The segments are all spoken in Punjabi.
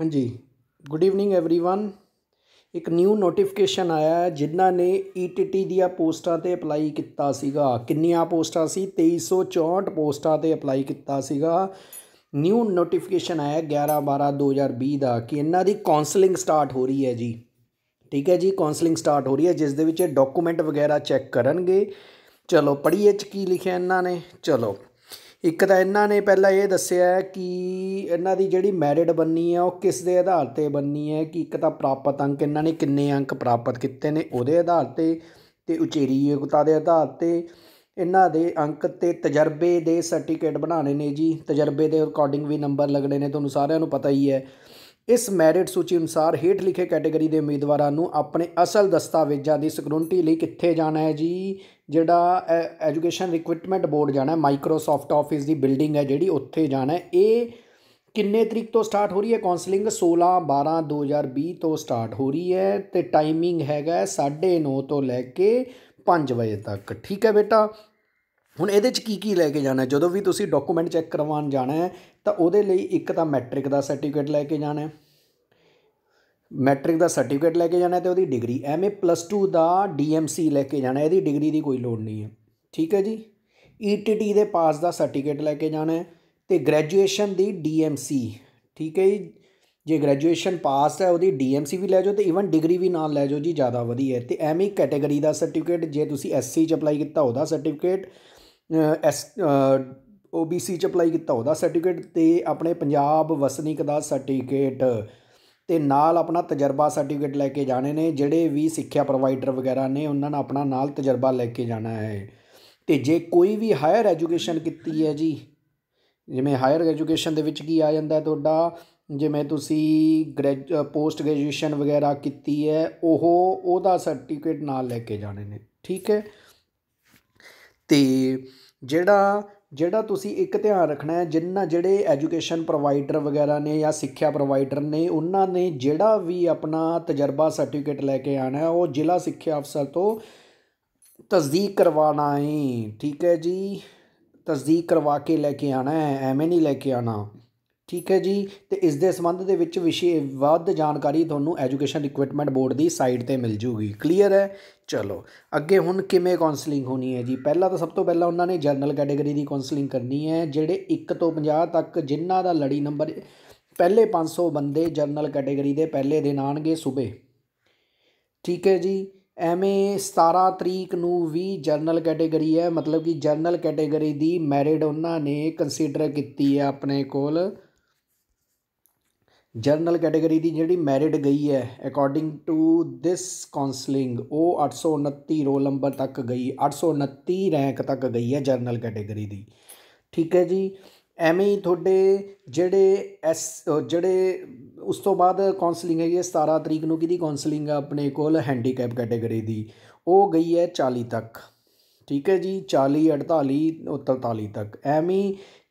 ਹਾਂਜੀ ਗੁੱਡ ਈਵਨਿੰਗ एवरीवन ਇੱਕ ਨਿਊ ਨੋਟੀਫਿਕੇਸ਼ਨ ਆਇਆ ਹੈ ਜਿਨ੍ਹਾਂ ਨੇ ਈਟੀਟੀ e ਦੀਆਂ ਪੋਸਟਾਂ ਤੇ ਅਪਲਾਈ ਕੀਤਾ ਸੀਗਾ ਕਿੰਨੀਆਂ ਪੋਸਟਾਂ ਸੀ 2364 ਪੋਸਟਾਂ ਤੇ ਅਪਲਾਈ ਕੀਤਾ ਸੀਗਾ ਨਿਊ ਨੋਟੀਫਿਕੇਸ਼ਨ ਆਇਆ 11 12 2020 ਦਾ ਕਿ ਇਹਨਾਂ ਦੀ ਕਾਉਂਸਲਿੰਗ ਸਟਾਰਟ ਹੋ ਰਹੀ ਹੈ ਜੀ ਠੀਕ ਹੈ ਜੀ ਕਾਉਂਸਲਿੰਗ ਸਟਾਰਟ ਹੋ ਰਹੀ ਹੈ ਜਿਸ ਦੇ ਵਿੱਚ ਡਾਕੂਮੈਂਟ ਵਗੈਰਾ ਚੈੱਕ ਕਰਨਗੇ ਚਲੋ ਪੜ੍ਹੀਏ ਚ ਕੀ ਲਿਖਿਆ ਇਹਨਾਂ ਨੇ ਚਲੋ ਇੱਕ ਤਾਂ ਇਹਨਾਂ ਨੇ ਪਹਿਲਾਂ ਇਹ ਦੱਸਿਆ ਕਿ ਇਹਨਾਂ ਦੀ ਜਿਹੜੀ ਮੈਰਿਟ ਬੰਨੀ ਹੈ ਉਹ ਕਿਸ ਦੇ ਆਧਾਰ ਤੇ ਬੰਨੀ ਹੈ ਕਿ ਇੱਕ ਤਾਂ ਪ੍ਰਾਪਤ ਅੰਕ ਇਹਨਾਂ ਨੇ ਕਿੰਨੇ ਅੰਕ ਪ੍ਰਾਪਤ ਕੀਤੇ ਨੇ ਉਹਦੇ ਆਧਾਰ ਤੇ ਤੇ ਉਚੇਰੀ ਯੋਗਤਾ ਦੇ ਆਧਾਰ ਤੇ ਇਹਨਾਂ ਦੇ ਅੰਕ ਤੇ ਤਜਰਬੇ ਦੇ ਸਰਟੀਫਿਕੇਟ ਬਣਾਣੇ ਨੇ ਜੀ ਤਜਰਬੇ ਦੇ ਅਕੋਰਡਿੰਗ ਵੀ ਨੰਬਰ ਲੱਗਣੇ ਨੇ ਤੁਹਾਨੂੰ ਸਾਰਿਆਂ ਨੂੰ ਪਤਾ ਹੀ ਹੈ ਇਸ ਮੈਰਿਟ ਸੂਚੀ ਅਨੁਸਾਰ ਹੇਠ ਲਿਖੇ ਕੈਟਾਗਰੀ ਦੇ ਉਮੀਦਵਾਰਾਂ ਨੂੰ ਆਪਣੇ ਅਸਲ ਦਸਤਾਵੇਜ਼ਾਂ ਦੀ ਸਿਕਿਉਰਿਟੀ ਲਈ ਕਿੱਥੇ ਜਾਣਾ ਹੈ ਜੀ ਜਿਹੜਾ ਐਜੂਕੇਸ਼ਨ ਰਿਕਰੂਟਮੈਂਟ ਬੋਰਡ ਜਾਣਾ ਹੈ ਮਾਈਕਰੋਸਾਫਟ ਆਫਿਸ ਦੀ ਬਿਲਡਿੰਗ ਹੈ ਜਿਹੜੀ ਉੱਥੇ ਜਾਣਾ ਹੈ ਇਹ ਕਿੰਨੇ ਤਰੀਕ ਤੋਂ ਸਟਾਰਟ ਹੋ ਰਹੀ ਹੈ ਕਾਉਂਸਲਿੰਗ 16 12 2020 ਤੋਂ ਸਟਾਰਟ ਹੋ ਰਹੀ ਹੈ ਤੇ ਟਾਈਮਿੰਗ ਹੈਗਾ 9:30 ਤੋਂ ਲੈ ਕੇ 5 ਵਜੇ ਤੱਕ ਠੀਕ ਹੈ ਬੇਟਾ ਹੁਣ ਇਹਦੇ 'ਚ ਕੀ ਕੀ ਲੈ ਕੇ ਜਾਣਾ ਜਦੋਂ ਵੀ ਤੁਸੀਂ ਡਾਕੂਮੈਂਟ ਚੈੱਕ ਕਰਵਾਉਣ ਜਾਣਾ ਹੈ ਤਾਂ ਉਹਦੇ ਲਈ ਇੱਕ ਤਾਂ ਮੈਟ੍ਰਿਕ ਦਾ ਸਰਟੀਫਿਕੇਟ ਲੈ ਕੇ ਜਾਣਾ ਹੈ ਮੈਟ੍ਰਿਕ ਦਾ ਸਰਟੀਫਿਕੇਟ ਲੈ ਕੇ ਜਾਣਾ ਤੇ ਉਹਦੀ ਡਿਗਰੀ ਐਮਏ ਪਲੱਸ 2 ਦਾ ਡੀਐਮਸੀ ਲੈ ਕੇ ਜਾਣਾ ਇਹਦੀ ਡਿਗਰੀ ਦੀ ਕੋਈ ਲੋੜ ਨਹੀਂ ਹੈ ਠੀਕ ਹੈ ਜੀ ਈਟੀਟੀ e ਦੇ ਪਾਸ ਦਾ ਸਰਟੀਫਿਕੇਟ ਲੈ ਕੇ ਜਾਣਾ ਤੇ ਗ੍ਰੈਜੂਏਸ਼ਨ ਦੀ ਡੀਐਮਸੀ ਠੀਕ ਹੈ ਜੀ ਜੇ ਗ੍ਰੈਜੂਏਸ਼ਨ ਪਾਸ ਹੈ ਉਹਦੀ ਡੀਐਮਸੀ ਵੀ ਲੈ ਜਾਓ ਤੇ ਇਵਨ ਡਿਗਰੀ ਵੀ ਨਾਲ ਲੈ ਜਾਓ ਜੀ ਜ਼ਿਆਦਾ ਵਧੀਆ ਤੇ ਐਮਈ ਕੈਟਾਗਰੀ ਦਾ ਸਰਟੀਫਿਕੇਟ ਜੇ ਤੁਸੀਂ ਐਸਸੀ ਚ ਅਪਲਾਈ ਕੀਤਾ ਉਹਦਾ ਸਰਟੀਫਿਕੇਟ ਐਸ ਓਬੀਸੀ ਚ ਅਪਲਾਈ ਕੀਤਾ ਉਹਦਾ ਸਰਟੀਫਿਕੇਟ ਤੇ ਆਪਣੇ ਪੰਜਾਬ ਵਸਨੀਕ ਦਾ ਸਰਟੀਫਿਕੇਟ ਤੇ ਨਾਲ ਆਪਣਾ ਤਜਰਬਾ ਸਰਟੀਫਿਕੇਟ ਲੈ ਕੇ ਜਾਣੇ ਨੇ ਜਿਹੜੇ ਵੀ ਸਿੱਖਿਆ ਪ੍ਰੋਵਾਈਡਰ ਵਗੈਰਾ ਨੇ ਉਹਨਾਂ ਨੇ ਆਪਣਾ ਨਾਲ ਤਜਰਬਾ ਲੈ ਕੇ ਜਾਣਾ ਹੈ ਤੇ ਜੇ ਕੋਈ ਵੀ ਹਾਇਰ ਐਜੂਕੇਸ਼ਨ ਕੀਤੀ ਹੈ ਜੀ ਜਿਵੇਂ ਹਾਇਰ ਐਜੂਕੇਸ਼ਨ ਦੇ ਵਿੱਚ ਕੀ ਆ ਜਾਂਦਾ ਤੁਹਾਡਾ ਜਿਵੇਂ ਤੁਸੀਂ ਪੋਸਟ ਗ੍ਰੈਜੂਏਸ਼ਨ ਵਗੈਰਾ ਕੀਤੀ ਹੈ ਉਹ ਉਹਦਾ ਸਰਟੀਫਿਕੇਟ ਨਾਲ ਲੈ ਕੇ ਜਾਣੇ ਨੇ ਠੀਕ ਹੈ ਤੇ ਜਿਹੜਾ ਜਿਹੜਾ ਤੁਸੀਂ ਇੱਕ ਧਿਆਨ ਰੱਖਣਾ ਹੈ ਜਿੰਨਾ ਜਿਹੜੇ ਐਜੂਕੇਸ਼ਨ ਪ੍ਰੋਵਾਈਡਰ ਵਗੈਰਾ ਨੇ ਜਾਂ ਸਿੱਖਿਆ ਪ੍ਰੋਵਾਈਡਰ ਨੇ ਉਹਨਾਂ ਨੇ ਜਿਹੜਾ ਵੀ ਆਪਣਾ ਤਜਰਬਾ ਸਰਟੀਫਿਕੇਟ ਲੈ ਕੇ ਹੈ ਉਹ ਜ਼ਿਲ੍ਹਾ ਸਿੱਖਿਆ ਅਫਸਰ ਤੋਂ ਤਸਦੀਕ ਕਰਵਾਉਣਾ ਹੈ ਠੀਕ ਹੈ ਜੀ ਤਸਦੀਕ ਕਰਵਾ ਕੇ ਲੈ ਕੇ ਹੈ ਐਵੇਂ ਨਹੀਂ ਲੈ ਕੇ ਆਣਾ ਠੀਕ ਹੈ ਜੀ ਤੇ ਇਸ ਦੇ ਸੰਬੰਧ ਦੇ ਵਿੱਚ ਵਿਸ਼ੇ ਵੱਧ ਜਾਣਕਾਰੀ ਤੁਹਾਨੂੰ ਐਜੂਕੇਸ਼ਨ ਰਿਕਰੂਟਮੈਂਟ ਬੋਰਡ ਦੀ ਸਾਈਟ ਤੇ ਮਿਲ ਜੂਗੀ ਕਲੀਅਰ ਹੈ ਚਲੋ ਅੱਗੇ ਹੁਣ ਕਿਵੇਂ ਕਾਉਂਸਲਿੰਗ ਹੋਣੀ ਹੈ ਜੀ ਪਹਿਲਾਂ ਤਾਂ ਸਭ ਤੋਂ ਪਹਿਲਾਂ ਉਹਨਾਂ ਨੇ ਜਨਰਲ ਕੈਟਾਗਰੀ ਦੀ ਕਾਉਂਸਲਿੰਗ ਕਰਨੀ ਹੈ ਜਿਹੜੇ 1 ਤੋਂ 50 ਤੱਕ ਜਿਨ੍ਹਾਂ ਦਾ ਲੜੀ ਨੰਬਰ ਪਹਿਲੇ 500 ਬੰਦੇ ਜਨਰਲ ਕੈਟਾਗਰੀ ਦੇ ਪਹਿਲੇ ਦਿਨ ਆਣਗੇ ਸਵੇਰੇ ਠੀਕ ਹੈ ਜੀ ਐਵੇਂ 17 ਤਰੀਕ ਨੂੰ ਵੀ ਜਨਰਲ ਕੈਟੇਗਰੀ ਹੈ ਮਤਲਬ ਕਿ ਜਨਰਲ ਕੈਟੇਗਰੀ ਦੀ ਮੈਰਿਡ ਉਹਨਾਂ ਨੇ ਕੰਸੀਡਰ ਕੀਤੀ ਹੈ ਆਪਣੇ ਕੋਲ ਜਰਨਲ ਕੈਟਾਗਰੀ ਦੀ ਜਿਹੜੀ ਮੈਰਿਟ ਗਈ ਹੈ ਅਕੋਰਡਿੰਗ ਟੂ ਥਿਸ ਕਾਉਂਸਲਿੰਗ ਉਹ 829 ਰੋਲ ਨੰਬਰ ਤੱਕ ਗਈ 829 ਰੈਂਕ ਤੱਕ ਗਈ ਹੈ ਜਰਨਲ ਕੈਟਾਗਰੀ ਦੀ ਠੀਕ ਹੈ ਜੀ ਐਵੇਂ ਹੀ ਤੁਹਾਡੇ ਜਿਹੜੇ ਐਸ ਜਿਹੜੇ ਉਸ ਤੋਂ ਬਾਅਦ ਕਾਉਂਸਲਿੰਗ ਹੈ ਜੀ 17 ਤਰੀਕ ਨੂੰ ਕਿਹਦੀ ਕਾਉਂਸਲਿੰਗ ਆ ਆਪਣੇ ਕੋਲ ਹੈਂਡੀਕੈਪ ਕੈਟਾਗਰੀ ਦੀ ਉਹ ਗਈ ਹੈ 40 ਤੱਕ ਠੀਕ ਹੈ ਜੀ 40 48 43 ਤੱਕ ਐਵੇਂ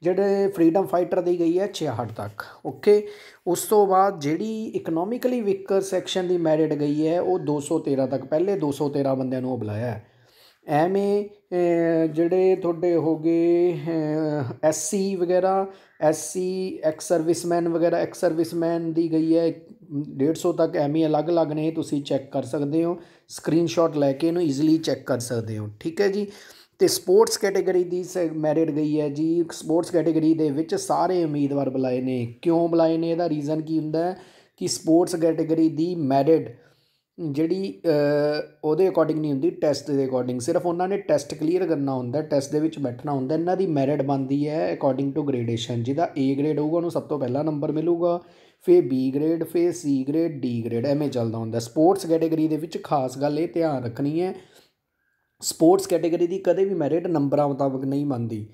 ਜਿਹੜੇ ਫਰੀडम ਫਾਈਟਰ ਦੀ ਗਈ ਹੈ 66 ਤੱਕ ਓਕੇ ਉਸ ਤੋਂ ਬਾਅਦ ਜਿਹੜੀ ਇਕਨੋਮਿਕਲੀ ਵੀਕਰ ਸੈਕਸ਼ਨ ਦੀ ਮੈਰਿਟ ਗਈ ਹੈ ਉਹ 213 ਤੱਕ ਪਹਿਲੇ 213 ਬੰਦਿਆਂ ਨੂੰ ਬੁਲਾਇਆ ਹੈ ਐਵੇਂ ਜਿਹੜੇ ਤੁਹਾਡੇ ਹੋਗੇ ਐਸਸੀ ਵਗੈਰਾ ਐਸਸੀ ਐਕਸ ਸਰਵਿਸਮੈਨ ਵਗੈਰਾ ਐਕਸ ਸਰਵਿਸਮੈਨ ਦੀ ਗਈ ਹੈ 150 ਤੱਕ ਐਮੀ ਅਲੱਗ-ਅਲੱਗ ਨੇ ਤੁਸੀਂ ਚੈੱਕ ਕਰ ਸਕਦੇ ਹੋ ਸਕਰੀਨਸ਼ਾਟ ਲੈ ਕੇ ਇਹਨੂੰ ਈਜ਼ੀਲੀ ਚੈੱਕ ਕਰ ਸਕਦੇ ਹੋ ਠੀਕ ਹੈ ਜੀ ਤੇ ਸਪੋਰਟਸ ਕੈਟਾਗਰੀ ਦੀ ਮੈਰਿਟ ਗਈ ਹੈ ਜੀ ਸਪੋਰਟਸ ਕੈਟਾਗਰੀ ਦੇ ਵਿੱਚ ਸਾਰੇ ਉਮੀਦਵਾਰ ਬੁਲਾਏ ਨੇ ਕਿਉਂ ਬੁਲਾਏ ਨੇ ਇਹਦਾ ਰੀਜ਼ਨ ਕੀ ਹੁੰਦਾ ਹੈ ਕਿ ਸਪੋਰਟਸ ਕੈਟਾਗਰੀ ਦੀ ਮੈਰਿਟ ਜਿਹੜੀ ਉਹਦੇ ਅਕੋਰਡਿੰਗ ਨਹੀਂ ਹੁੰਦੀ ਟੈਸਟ ਦੇ ਅਕੋਰਡਿੰਗ ਸਿਰਫ ਉਹਨਾਂ ਨੇ ਟੈਸਟ ਕਲੀਅਰ ਕਰਨਾ ਹੁੰਦਾ ਟੈਸਟ ਦੇ ਵਿੱਚ ਬੈਠਣਾ ਹੁੰਦਾ ਇਹਨਾਂ ਦੀ ਮੈਰਿਟ ਬਣਦੀ ਹੈ ਅਕੋਰਡਿੰਗ ਟੂ ਗ੍ਰੇਡੇਸ਼ਨ ਜਿਹਦਾ A ਗ੍ਰੇਡ ਹੋਊਗਾ ਉਹਨੂੰ ਸਭ ਤੋਂ ਪਹਿਲਾ ਨੰਬਰ ਮਿਲੂਗਾ ਫੇ ਬੀ ਗ੍ਰੇਡ ਫੇ ਸੀ ਗ੍ਰੇਡ ਡੀ ਗ੍ਰੇਡ ਐਵੇਂ ਚੱਲਦਾ ਹੁੰਦਾ ਸਪੋਰਟਸ ਕੈਟਾਗਰੀ ਦੇ ਵਿੱਚ ਖਾਸ ਗੱਲ ਇਹ ਧਿਆਨ ਰੱਖਣੀ ਹੈ ਸਪੋਰਟਸ ਕੈਟਾਗਰੀ ਦੀ ਕਦੇ ਵੀ ਮੈਰਿਟ ਨੰਬਰਾਂ ਮੁਤਾਬਕ ਨਹੀਂ ਮੰਨਦੀ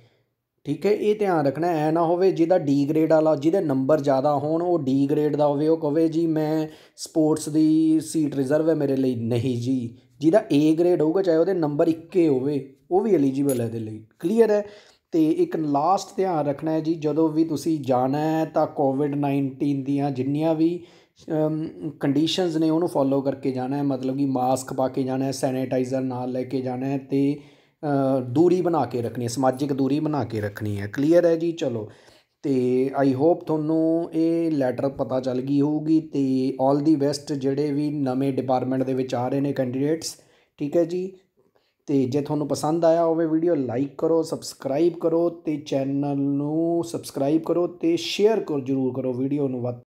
ਠੀਕ ਹੈ ਇਹ ਧਿਆਨ ਰੱਖਣਾ ਐ ਨਾ ਹੋਵੇ ਜਿਹਦਾ ਡੀ ਗ੍ਰੇਡ ਵਾਲਾ ਜਿਹਦੇ ਨੰਬਰ ਜ਼ਿਆਦਾ ਹੋਣ ਉਹ ਡੀ ਗ੍ਰੇਡ ਦਾ ਹੋਵੇ ਉਹ ਕਹੇ ਜੀ ਮੈਂ ਸਪੋਰਟਸ ਦੀ ਸੀਟ ਰਿਜ਼ਰਵ ਹੈ ਮੇਰੇ ਲਈ ਨਹੀਂ ਜੀ ਜਿਹਦਾ ਏ ਗ੍ਰੇਡ ਹੋਊਗਾ ਚਾਹੇ ਉਹਦੇ ਨੰਬਰ ਕੇ ਹੋਵੇ ਉਹ ਵੀ ਐਲੀਜੀਬਲ ਹੈ ਦੇ ਲਈ ਕਲੀਅਰ ਹੈ ਤੇ ਇੱਕ ਲਾਸਟ ਧਿਆਨ ਰੱਖਣਾ ਹੈ ਜੀ ਜਦੋਂ ਵੀ ਤੁਸੀਂ ਜਾਣਾ ਹੈ ਤਾਂ ਕੋਵਿਡ 19 ਦੀਆਂ ਜਿੰਨੀਆਂ ਵੀ ਕੰਡੀਸ਼ਨਸ ਨੇ ਉਹਨੂੰ ਫੋਲੋ ਕਰਕੇ ਜਾਣਾ ਹੈ ਮਤਲਬ ਕਿ ਮਾਸਕ ਪਾ ਕੇ ਜਾਣਾ ਹੈ ਸੈਨੀਟਾਈਜ਼ਰ ਨਾਲ ਲੈ ਕੇ ਜਾਣਾ ਹੈ ਤੇ ਦੂਰੀ ਬਣਾ ਕੇ ਰੱਖਣੀ ਹੈ ਸਮਾਜਿਕ ਦੂਰੀ ਬਣਾ ਕੇ ਰੱਖਣੀ ਹੈ ਕਲੀਅਰ ਹੈ ਜੀ ਚਲੋ ਤੇ ਆਈ ਹੋਪ ਤੁਹਾਨੂੰ ਇਹ ਲੈਟਰ ਪਤਾ ਚੱਲ ਗਈ ਹੋਊਗੀ ਤੇ 올 ਦੀ ਬੈਸਟ ਜਿਹੜੇ ਵੀ ਨਵੇਂ ਡਿਪਾਰਟਮੈਂਟ ਦੇ ਵਿੱਚ ਆ ਰਹੇ ਨੇ ਕੈਂਡੀਡੇਟਸ ਠੀਕ ਹੈ ਜੀ ਤੇ ਜੇ ਤੁਹਾਨੂੰ ਪਸੰਦ ਆਇਆ ਹੋਵੇ ਵੀਡੀਓ ਲਾਈਕ ਕਰੋ ਸਬਸਕ੍ਰਾਈਬ ਕਰੋ ਤੇ ਚੈਨਲ ਨੂੰ ਸਬਸਕ੍ਰਾਈਬ ਕਰੋ ਤੇ ਸ਼ੇਅਰ ਕਰੋ ਜਰੂਰ ਕਰੋ ਵੀਡੀਓ ਨੂੰ ਵੱਧ